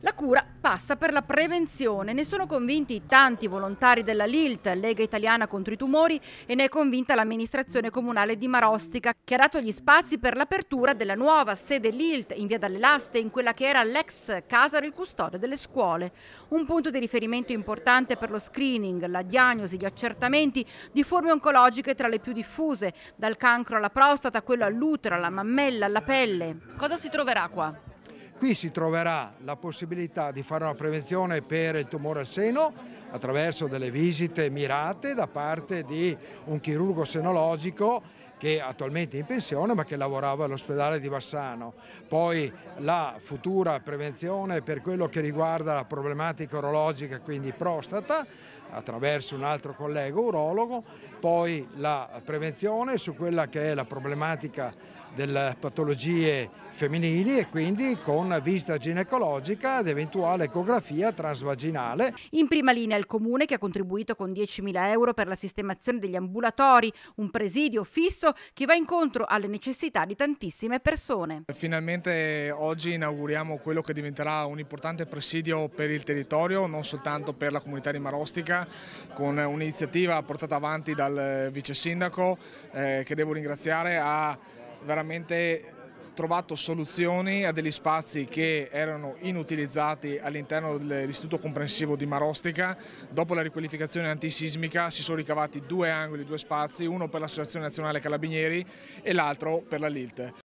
La cura passa per la prevenzione, ne sono convinti tanti volontari della LILT, Lega Italiana contro i Tumori, e ne è convinta l'amministrazione comunale di Marostica, che ha dato gli spazi per l'apertura della nuova sede LILT in via dalle Laste, in quella che era l'ex casa del custode delle scuole. Un punto di riferimento importante per lo screening, la diagnosi, gli accertamenti di forme oncologiche tra le più diffuse, dal cancro alla prostata, quello all'utero, alla mammella, alla pelle. Cosa si troverà qua? Qui si troverà la possibilità di fare una prevenzione per il tumore al seno attraverso delle visite mirate da parte di un chirurgo senologico che attualmente è in pensione ma che lavorava all'ospedale di Bassano. Poi la futura prevenzione per quello che riguarda la problematica urologica, quindi prostata, attraverso un altro collega urologo, poi la prevenzione su quella che è la problematica delle patologie femminili e quindi con visita ginecologica ed eventuale ecografia transvaginale. In prima linea il comune che ha contribuito con 10.000 euro per la sistemazione degli ambulatori, un presidio fisso che va incontro alle necessità di tantissime persone. Finalmente oggi inauguriamo quello che diventerà un importante presidio per il territorio, non soltanto per la comunità di Marostica, con un'iniziativa portata avanti dal vice sindaco eh, che devo ringraziare a veramente trovato soluzioni a degli spazi che erano inutilizzati all'interno dell'istituto comprensivo di Marostica. Dopo la riqualificazione antisismica si sono ricavati due angoli, due spazi, uno per l'Associazione Nazionale Calabinieri e l'altro per la LILT.